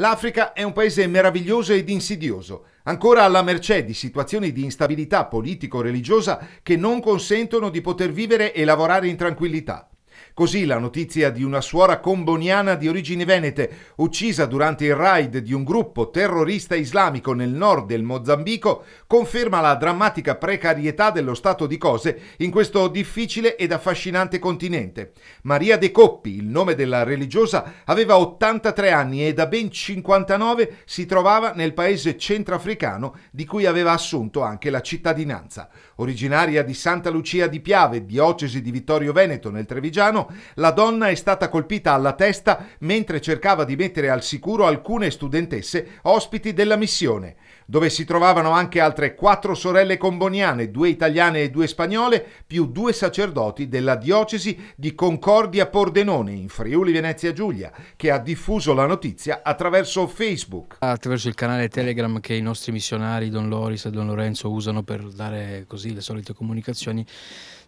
L'Africa è un paese meraviglioso ed insidioso, ancora alla mercé di situazioni di instabilità politico-religiosa che non consentono di poter vivere e lavorare in tranquillità. Così la notizia di una suora comboniana di origini venete, uccisa durante il raid di un gruppo terrorista islamico nel nord del Mozambico, conferma la drammatica precarietà dello stato di cose in questo difficile ed affascinante continente. Maria De Coppi, il nome della religiosa, aveva 83 anni e da ben 59 si trovava nel paese centrafricano di cui aveva assunto anche la cittadinanza. Originaria di Santa Lucia di Piave, diocesi di Vittorio Veneto nel Trevigiano, Bolzano, la donna è stata colpita alla testa mentre cercava di mettere al sicuro alcune studentesse ospiti della missione dove si trovavano anche altre quattro sorelle comboniane, due italiane e due spagnole, più due sacerdoti della diocesi di Concordia Pordenone in Friuli Venezia Giulia, che ha diffuso la notizia attraverso Facebook. Attraverso il canale Telegram che i nostri missionari Don Loris e Don Lorenzo usano per dare così le solite comunicazioni,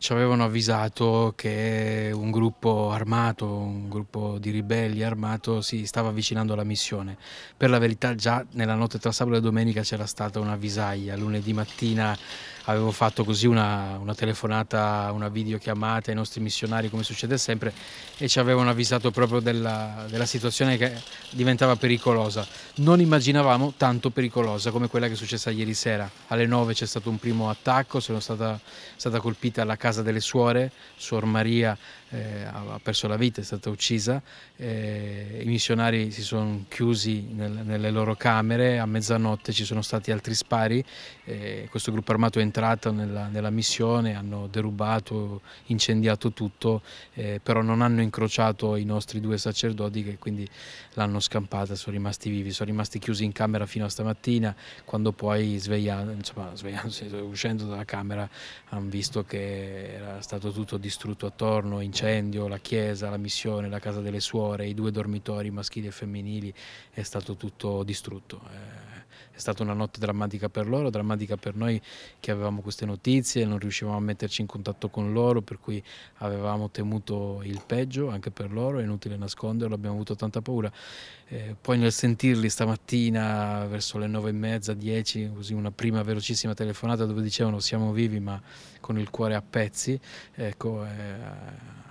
ci avevano avvisato che un gruppo armato, un gruppo di ribelli armato si stava avvicinando alla missione. Per la verità già nella notte tra sabato e domenica c'era stata una visaglia lunedì mattina avevo fatto così una, una, telefonata, una videochiamata ai nostri missionari come succede sempre e ci avevano avvisato proprio della, della, situazione che diventava pericolosa. Non immaginavamo tanto pericolosa come quella che è successa ieri sera. Alle 9 c'è stato un primo attacco, sono stata, stata colpita la casa delle suore, Suor Maria eh, ha perso la vita, è stata uccisa, eh, i missionari si sono chiusi nel, nelle loro camere, a mezzanotte ci sono stati altri spari, eh, questo gruppo armato è entrato entrato nella, nella missione, hanno derubato, incendiato tutto, eh, però non hanno incrociato i nostri due sacerdoti che quindi l'hanno scampata, sono rimasti vivi, sono rimasti chiusi in camera fino a stamattina, quando poi svegliando, insomma, svegliando uscendo dalla camera hanno visto che era stato tutto distrutto attorno, incendio, la chiesa, la missione, la casa delle suore, i due dormitori maschili e femminili, è stato tutto distrutto. Eh, è stata una notte drammatica per loro, drammatica per noi che avevamo queste notizie, non riuscivamo a metterci in contatto con loro, per cui avevamo temuto il peggio anche per loro, è inutile nasconderlo, abbiamo avuto tanta paura. Eh, poi nel sentirli stamattina verso le nove e mezza, dieci, così una prima velocissima telefonata dove dicevano siamo vivi ma con il cuore a pezzi, ecco, eh,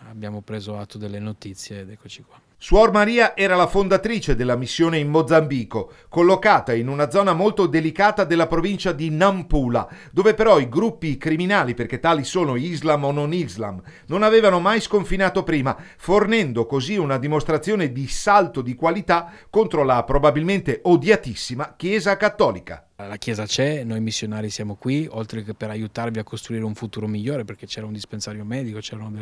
abbiamo preso atto delle notizie ed eccoci qua. Suor Maria era la fondatrice della missione in Mozambico, collocata in una zona molto delicata della provincia di Nampula, dove però i gruppi criminali, perché tali sono Islam o non Islam, non avevano mai sconfinato prima, fornendo così una dimostrazione di salto di qualità contro la probabilmente odiatissima Chiesa Cattolica. La Chiesa c'è, noi missionari siamo qui, oltre che per aiutarvi a costruire un futuro migliore, perché c'era un dispensario medico, c'erano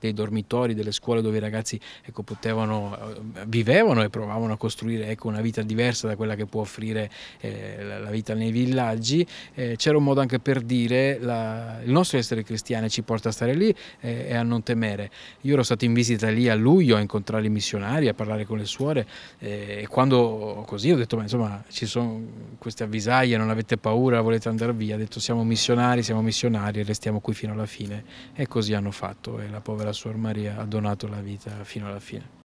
dei dormitori, delle scuole dove i ragazzi ecco, potevano, eh, vivevano e provavano a costruire ecco, una vita diversa da quella che può offrire eh, la vita nei villaggi. Eh, c'era un modo anche per dire la, il nostro essere cristiani ci porta a stare lì eh, e a non temere. Io ero stato in visita lì a luglio a incontrare i missionari, a parlare con le suore eh, e quando così ho detto, ma insomma ci sono questi avvisati battaglia, non avete paura, volete andare via, ha detto siamo missionari, siamo missionari e restiamo qui fino alla fine. E così hanno fatto e la povera suor Maria ha donato la vita fino alla fine.